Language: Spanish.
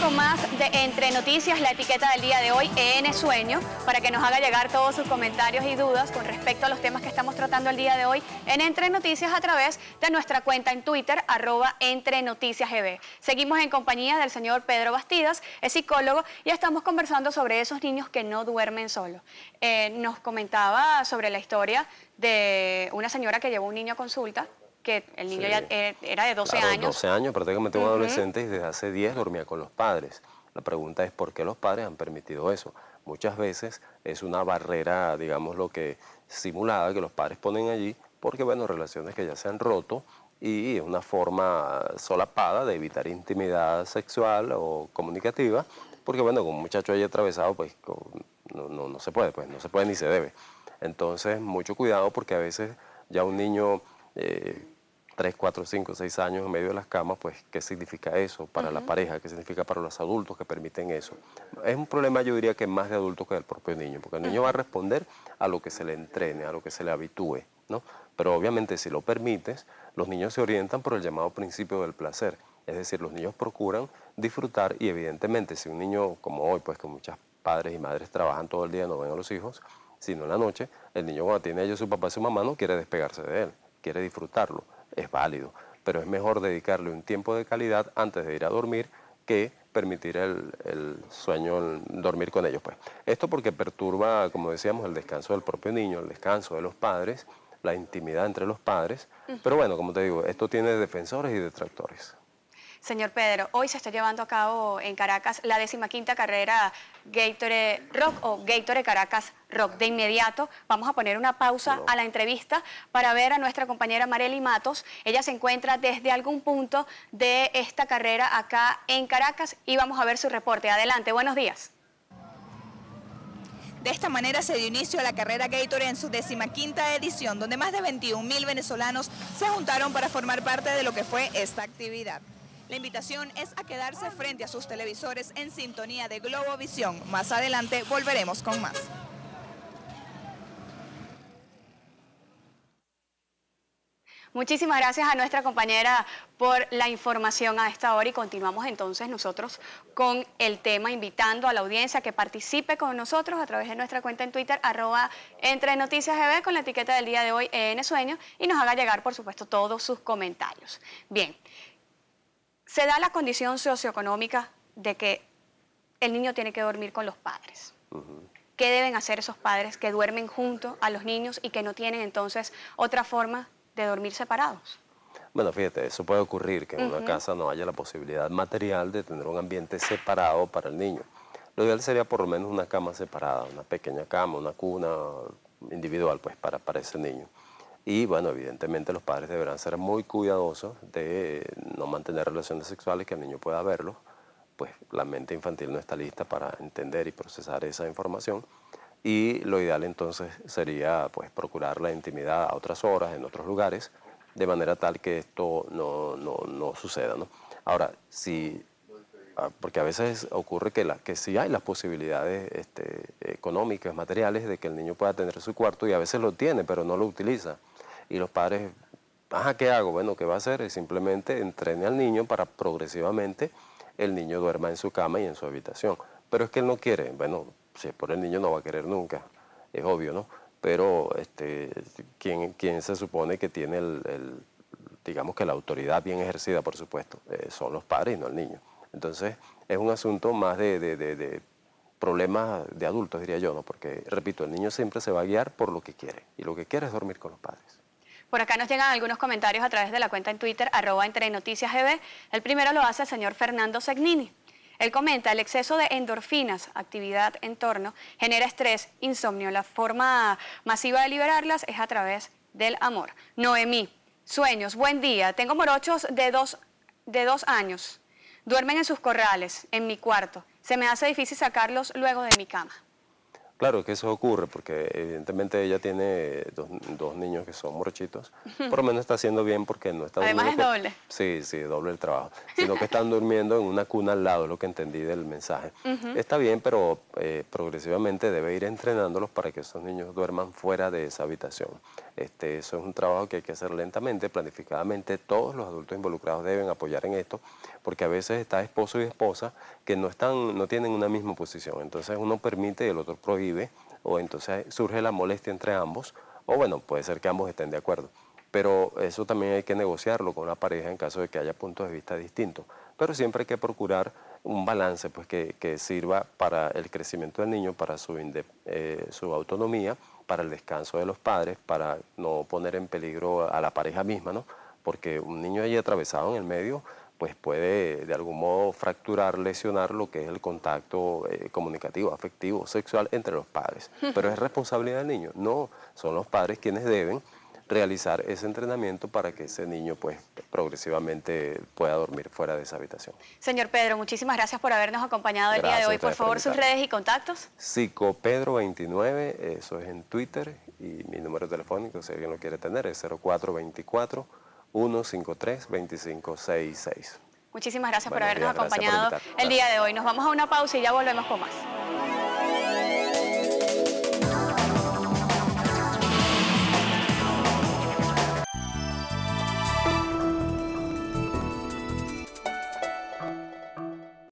con más de Entre Noticias, la etiqueta del día de hoy, EN Sueño, para que nos haga llegar todos sus comentarios y dudas con respecto a los temas que estamos tratando el día de hoy en Entre Noticias a través de nuestra cuenta en Twitter, arroba Entre Noticias e Seguimos en compañía del señor Pedro Bastidas, es psicólogo, y estamos conversando sobre esos niños que no duermen solos. Eh, nos comentaba sobre la historia de una señora que llevó un niño a consulta que el niño ya era de 12 años. 12 años, prácticamente un adolescente y desde hace 10 dormía con los padres. La pregunta es por qué los padres han permitido eso. Muchas veces es una barrera, digamos, lo que simulada que los padres ponen allí, porque, bueno, relaciones que ya se han roto y es una forma solapada de evitar intimidad sexual o comunicativa, porque, bueno, con un muchacho ahí atravesado, pues no, no, se puede, pues no se puede ni se debe. Entonces, mucho cuidado porque a veces ya un niño... Eh, tres, cuatro, cinco, seis años en medio de las camas, pues, ¿qué significa eso para la pareja? ¿Qué significa para los adultos que permiten eso? Es un problema, yo diría, que más de adultos que del propio niño, porque el niño va a responder a lo que se le entrene, a lo que se le habitúe, ¿no? Pero obviamente, si lo permites, los niños se orientan por el llamado principio del placer. Es decir, los niños procuran disfrutar y evidentemente si un niño como hoy, pues con muchas padres y madres trabajan todo el día, no ven a los hijos, sino en la noche, el niño cuando tiene a ellos su papá y su mamá no quiere despegarse de él, quiere disfrutarlo es válido, pero es mejor dedicarle un tiempo de calidad antes de ir a dormir que permitir el, el, sueño, dormir con ellos. Pues. Esto porque perturba, como decíamos, el descanso del propio niño, el descanso de los padres, la intimidad entre los padres. Pero bueno, como te digo, esto tiene defensores y detractores. Señor Pedro, hoy se está llevando a cabo en Caracas la decimaquinta carrera Gatorade Rock o Gatorade Caracas Rock. De inmediato vamos a poner una pausa a la entrevista para ver a nuestra compañera Marely Matos. Ella se encuentra desde algún punto de esta carrera acá en Caracas y vamos a ver su reporte. Adelante, buenos días. De esta manera se dio inicio a la carrera Gatorade en su decimaquinta edición, donde más de 21 mil venezolanos se juntaron para formar parte de lo que fue esta actividad. La invitación es a quedarse frente a sus televisores en sintonía de Globovisión. Más adelante volveremos con más. Muchísimas gracias a nuestra compañera por la información a esta hora y continuamos entonces nosotros con el tema, invitando a la audiencia que participe con nosotros a través de nuestra cuenta en Twitter, arroba entre noticias GB con la etiqueta del día de hoy EN Sueño y nos haga llegar por supuesto todos sus comentarios. Bien, se da la condición socioeconómica de que el niño tiene que dormir con los padres. ¿Qué deben hacer esos padres que duermen junto a los niños y que no tienen entonces otra forma de dormir separados? Bueno, fíjate, eso puede ocurrir, que en una casa no haya la posibilidad material de tener un ambiente separado para el niño. Lo ideal sería por lo menos una cama separada, una pequeña cama, una cuna individual pues para, para ese niño. Y bueno, evidentemente los padres deberán ser muy cuidadosos de eh, no mantener relaciones sexuales, que el niño pueda verlo, pues la mente infantil no está lista para entender y procesar esa información. Y lo ideal entonces sería pues procurar la intimidad a otras horas, en otros lugares, de manera tal que esto no, suceda. ¿no? Ahora, si ah, porque a veces ocurre que, la, que sí hay las posibilidades este, económicas, materiales, de que el niño pueda tener su cuarto y a veces lo tiene, pero no lo utiliza. Y los padres, ajá, ¿qué hago? Bueno, ¿qué va a hacer? Simplemente entrene al niño para progresivamente el niño duerma en su cama y en su habitación. Pero es que él no quiere, bueno, si es por el niño no va a querer nunca, es obvio, ¿no? Pero este, ¿quién, quién se supone que tiene el, digamos que la autoridad bien ejercida, por supuesto? Eh, son los padres y no el niño. Entonces, es un asunto más de problemas de adultos, diría yo, ¿no? Porque, repito, el niño siempre se va a guiar por lo que quiere. Y lo que quiere es dormir con los padres. Por acá nos llegan algunos comentarios a través de la cuenta en Twitter, arroba entre noticias GB. El primero lo hace el señor Fernando Segnini. Él comenta, el exceso de endorfinas, actividad en torno, genera estrés, insomnio. La forma masiva de liberarlas es a través del amor. Noemí, sueños, buen día. Tengo morochos de de dos años. Duermen en sus corrales, en mi cuarto. Se me hace difícil sacarlos luego de mi cama. Claro que eso ocurre, porque evidentemente ella tiene dos, niños que son morchitos. Por lo menos está haciendo bien porque no está Además es doble. Sí, sí, doble el trabajo. Sino que están durmiendo en una cuna al lado, lo que entendí del mensaje. Está bien, pero eh, progresivamente debe ir entrenándolos para que esos niños duerman fuera de esa habitación. Este, eso es un trabajo que hay que hacer lentamente, planificadamente. Todos los adultos involucrados deben apoyar en esto, porque a veces está esposo y esposa que no, están, no tienen una misma posición. Entonces uno permite y el otro prohíbe o entonces surge la molestia entre ambos, o bueno, puede ser que ambos estén de acuerdo. Pero eso también hay que negociarlo con la pareja en caso de que haya puntos de vista distintos. Pero siempre hay que procurar un balance pues, que, sirva para el crecimiento del niño, para su, eh, su autonomía, para el descanso de los padres, para no poner en peligro a la pareja misma, ¿no? Porque un niño ahí atravesado en el medio pues puede de algún modo fracturar, lesionar lo que es el contacto eh, comunicativo, afectivo, sexual entre los padres. Pero es responsabilidad del niño, no, son los padres quienes deben realizar ese entrenamiento para que ese niño pues progresivamente pueda dormir fuera de esa habitación. Señor Pedro, muchísimas gracias por habernos acompañado el día de hoy. Por favor, sus redes y contactos. Psicopedro29, eso es en Twitter y mi número telefónico, si alguien lo quiere tener, es 0424 153-2566. Muchísimas gracias por habernos acompañado el día de hoy. Nos vamos a una pausa y ya volvemos con más.